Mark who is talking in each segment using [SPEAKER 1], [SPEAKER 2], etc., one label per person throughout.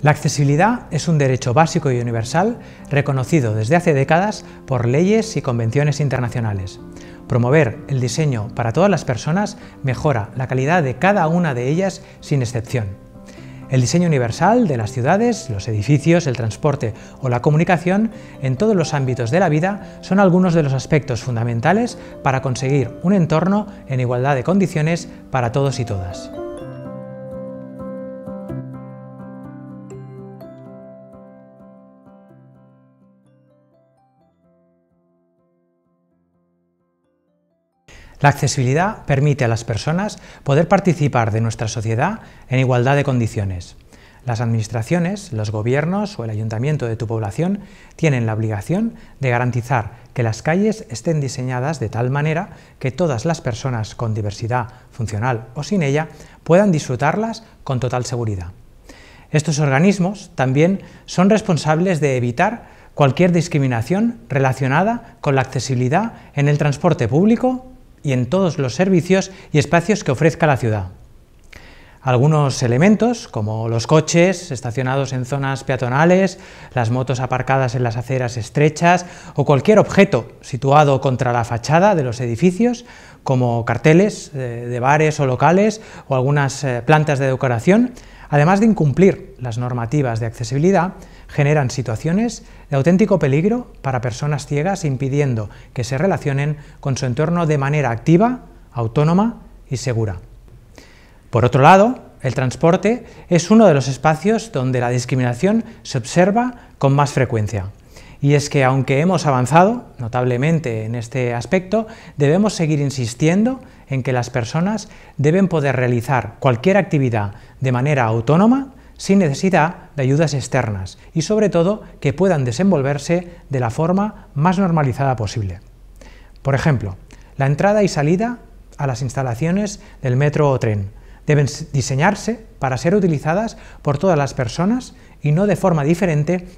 [SPEAKER 1] La accesibilidad es un derecho básico y universal reconocido desde hace décadas por leyes y convenciones internacionales. Promover el diseño para todas las personas mejora la calidad de cada una de ellas sin excepción. El diseño universal de las ciudades, los edificios, el transporte o la comunicación en todos los ámbitos de la vida son algunos de los aspectos fundamentales para conseguir un entorno en igualdad de condiciones para todos y todas. La accesibilidad permite a las personas poder participar de nuestra sociedad en igualdad de condiciones. Las administraciones, los gobiernos o el ayuntamiento de tu población tienen la obligación de garantizar que las calles estén diseñadas de tal manera que todas las personas con diversidad funcional o sin ella puedan disfrutarlas con total seguridad. Estos organismos también son responsables de evitar cualquier discriminación relacionada con la accesibilidad en el transporte público y en todos los servicios y espacios que ofrezca la ciudad. Algunos elementos, como los coches estacionados en zonas peatonales, las motos aparcadas en las aceras estrechas o cualquier objeto situado contra la fachada de los edificios, como carteles eh, de bares o locales o algunas eh, plantas de decoración, además de incumplir las normativas de accesibilidad, generan situaciones de auténtico peligro para personas ciegas, impidiendo que se relacionen con su entorno de manera activa, autónoma y segura. Por otro lado, el transporte es uno de los espacios donde la discriminación se observa con más frecuencia. Y es que aunque hemos avanzado notablemente en este aspecto, debemos seguir insistiendo en que las personas deben poder realizar cualquier actividad de manera autónoma sin necesidad de ayudas externas y sobre todo que puedan desenvolverse de la forma más normalizada posible. Por ejemplo, la entrada y salida a las instalaciones del metro o tren deben diseñarse para ser utilizadas por todas las personas y no de forma diferente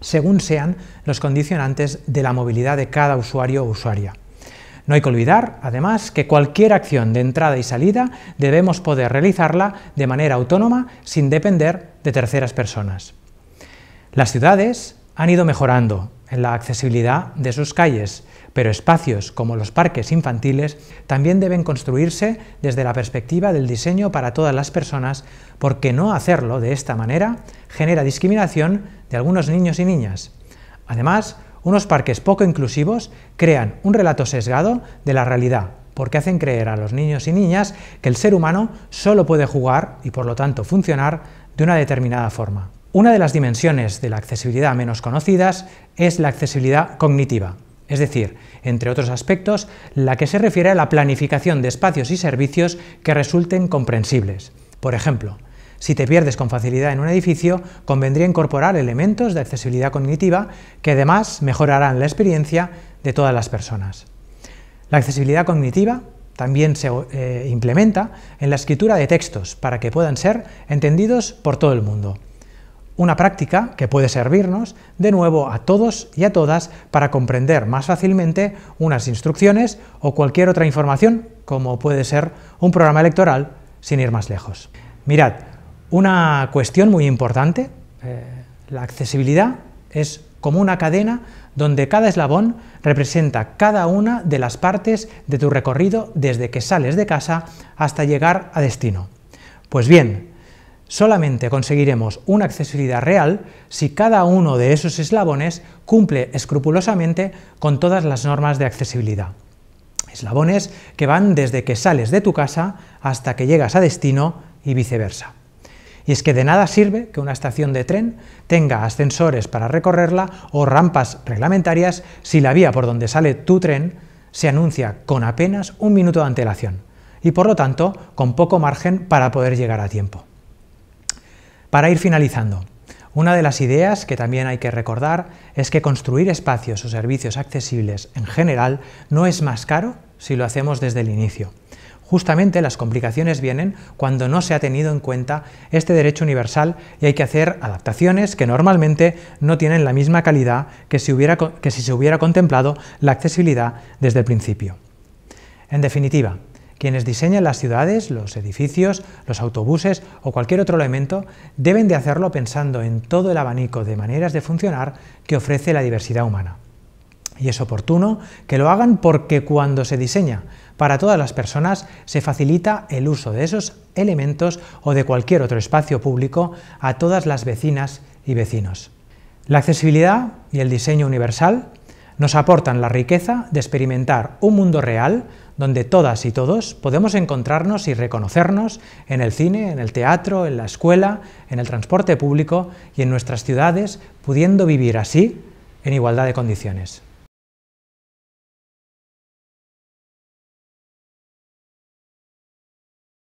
[SPEAKER 1] según sean los condicionantes de la movilidad de cada usuario o usuaria. No hay que olvidar, además, que cualquier acción de entrada y salida debemos poder realizarla de manera autónoma sin depender de terceras personas. Las ciudades han ido mejorando en la accesibilidad de sus calles, pero espacios como los parques infantiles también deben construirse desde la perspectiva del diseño para todas las personas, porque no hacerlo de esta manera genera discriminación de algunos niños y niñas. Además, unos parques poco inclusivos crean un relato sesgado de la realidad, porque hacen creer a los niños y niñas que el ser humano solo puede jugar y por lo tanto funcionar de una determinada forma. Una de las dimensiones de la accesibilidad menos conocidas es la accesibilidad cognitiva, es decir, entre otros aspectos, la que se refiere a la planificación de espacios y servicios que resulten comprensibles. Por ejemplo, si te pierdes con facilidad en un edificio, convendría incorporar elementos de accesibilidad cognitiva que además mejorarán la experiencia de todas las personas. La accesibilidad cognitiva también se eh, implementa en la escritura de textos para que puedan ser entendidos por todo el mundo. Una práctica que puede servirnos de nuevo a todos y a todas para comprender más fácilmente unas instrucciones o cualquier otra información, como puede ser un programa electoral, sin ir más lejos. Mirad, una cuestión muy importante, eh, la accesibilidad es como una cadena donde cada eslabón representa cada una de las partes de tu recorrido desde que sales de casa hasta llegar a destino. Pues bien, solamente conseguiremos una accesibilidad real si cada uno de esos eslabones cumple escrupulosamente con todas las normas de accesibilidad. Eslabones que van desde que sales de tu casa hasta que llegas a destino y viceversa. Y es que de nada sirve que una estación de tren tenga ascensores para recorrerla o rampas reglamentarias si la vía por donde sale tu tren se anuncia con apenas un minuto de antelación y por lo tanto con poco margen para poder llegar a tiempo. Para ir finalizando, una de las ideas que también hay que recordar es que construir espacios o servicios accesibles en general no es más caro si lo hacemos desde el inicio. Justamente las complicaciones vienen cuando no se ha tenido en cuenta este derecho universal y hay que hacer adaptaciones que normalmente no tienen la misma calidad que si, que si se hubiera contemplado la accesibilidad desde el principio. En definitiva, quienes diseñan las ciudades, los edificios, los autobuses o cualquier otro elemento deben de hacerlo pensando en todo el abanico de maneras de funcionar que ofrece la diversidad humana. Y es oportuno que lo hagan porque cuando se diseña para todas las personas se facilita el uso de esos elementos o de cualquier otro espacio público a todas las vecinas y vecinos. La accesibilidad y el diseño universal nos aportan la riqueza de experimentar un mundo real donde todas y todos podemos encontrarnos y reconocernos en el cine, en el teatro, en la escuela, en el transporte público y en nuestras ciudades, pudiendo vivir así en igualdad de condiciones.